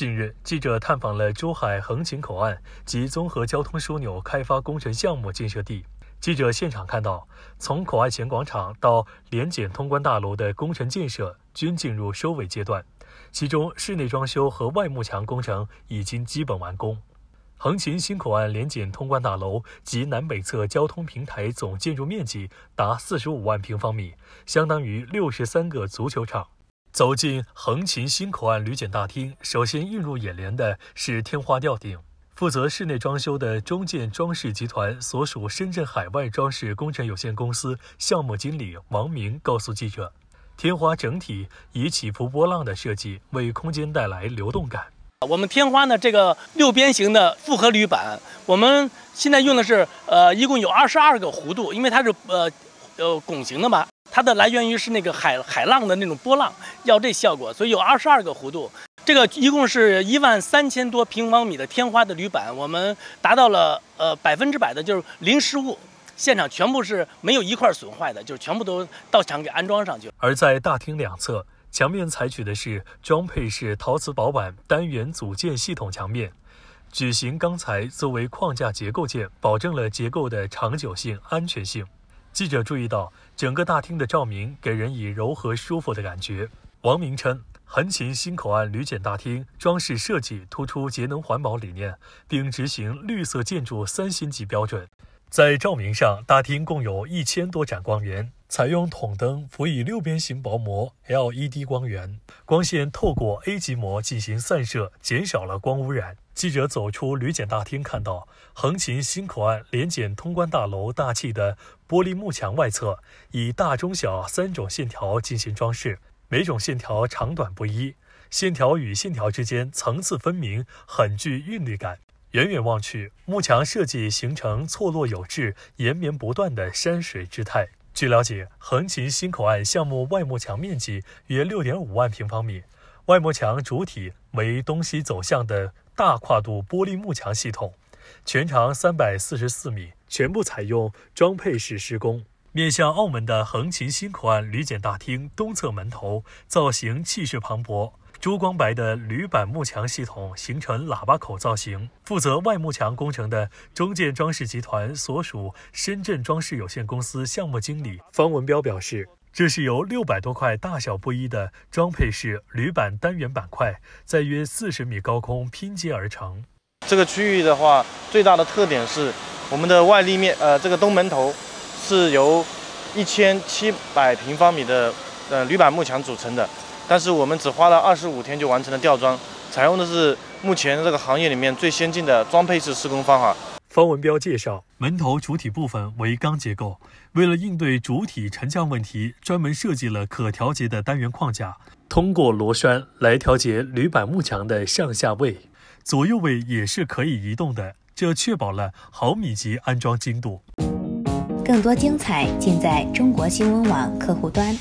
近日，记者探访了珠海横琴口岸及综合交通枢纽开发工程项目建设地。记者现场看到，从口岸前广场到联检通关大楼的工程建设均进入收尾阶段，其中室内装修和外幕墙工程已经基本完工。横琴新口岸联检通关大楼及南北侧交通平台总建筑面积达四十五万平方米，相当于六十三个足球场。走进横琴新口岸旅检大厅，首先映入眼帘的是天花吊顶。负责室内装修的中建装饰集团所属深圳海外装饰工程有限公司项目经理王明告诉记者：“天花整体以起伏波浪的设计，为空间带来流动感。我们天花呢，这个六边形的复合铝板，我们现在用的是，呃，一共有二十二个弧度，因为它是呃，呃，拱形的嘛。”它的来源于是那个海海浪的那种波浪，要这效果，所以有二十二个弧度。这个一共是一万三千多平方米的天花的铝板，我们达到了呃百分之百的，就是零失误，现场全部是没有一块损坏的，就是全部都到场给安装上去。而在大厅两侧墙面采取的是装配式陶瓷薄板单元组件系统墙面，矩形钢材作为框架结构件，保证了结构的长久性、安全性。记者注意到，整个大厅的照明给人以柔和、舒服的感觉。王明称，横琴新口岸旅检大厅装饰设计突出节能环保理念，并执行绿色建筑三星级标准。在照明上，大厅共有一千多盏光源，采用筒灯辅以六边形薄膜 LED 光源，光线透过 A 级膜进行散射，减少了光污染。记者走出旅检大厅，看到横琴新口岸联检通关大楼大气的玻璃幕墙外侧，以大、中、小三种线条进行装饰，每种线条长短不一，线条与线条之间层次分明，很具韵律感。远远望去，幕墙设计形成错落有致、延绵不断的山水之态。据了解，横琴新口岸项目外幕墙面积约六点五万平方米，外幕墙主体为东西走向的大跨度玻璃幕墙系统，全长三百四十四米，全部采用装配式施工。面向澳门的横琴新口岸旅检大厅东侧门头造型气势磅礴。珠光白的铝板幕墙系统形成喇叭口造型。负责外幕墙工程的中建装饰集团所属深圳装饰有限公司项目经理方文彪表示：“这是由六百多块大小不一的装配式铝板单元板块，在约四十米高空拼接而成。这个区域的话，最大的特点是我们的外立面，呃，这个东门头是由一千七百平方米的呃铝板幕墙组成的。”但是我们只花了二十五天就完成了吊装，采用的是目前这个行业里面最先进的装配式施工方法。方文彪介绍，门头主体部分为钢结构，为了应对主体沉降问题，专门设计了可调节的单元框架，通过螺栓来调节铝板幕墙的上下位、左右位也是可以移动的，这确保了毫米级安装精度。更多精彩尽在中国新闻网客户端。